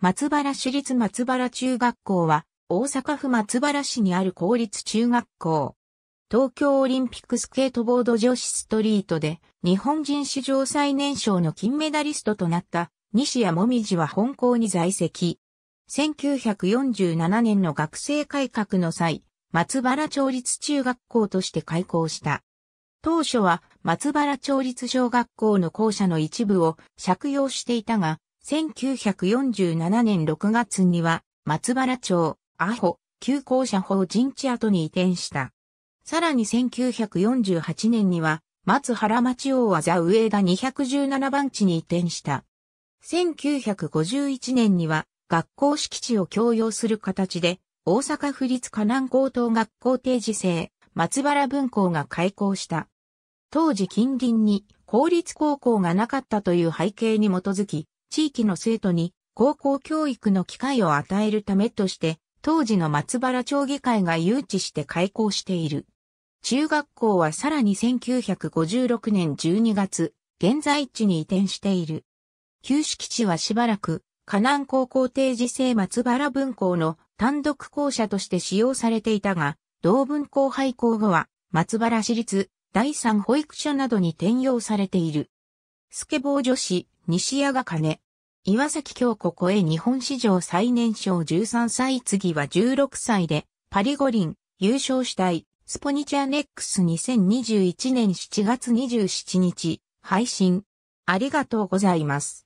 松原市立松原中学校は、大阪府松原市にある公立中学校。東京オリンピックスケートボード女子ストリートで、日本人史上最年少の金メダリストとなった、西谷もみじは本校に在籍。1947年の学生改革の際、松原町立中学校として開校した。当初は松原町立小学校の校舎の一部を借用していたが、1947年6月には、松原町、阿保、旧校舎法人地跡に移転した。さらに1948年には、松原町大技上田217番地に移転した。1951年には、学校敷地を共用する形で、大阪府立河南高等学校定時制、松原分校が開校した。当時近隣に公立高校がなかったという背景に基づき、地域の生徒に高校教育の機会を与えるためとして、当時の松原町議会が誘致して開校している。中学校はさらに1956年12月、現在地に移転している。旧式地はしばらく、河南高校定時制松原分校の単独校舎として使用されていたが、同分校廃校後は、松原市立、第三保育所などに転用されている。スケボー女子、西谷が金、岩崎京子子え日本史上最年少13歳次は16歳で、パリ五輪、優勝したい、スポニチャネックス2021年7月27日、配信。ありがとうございます。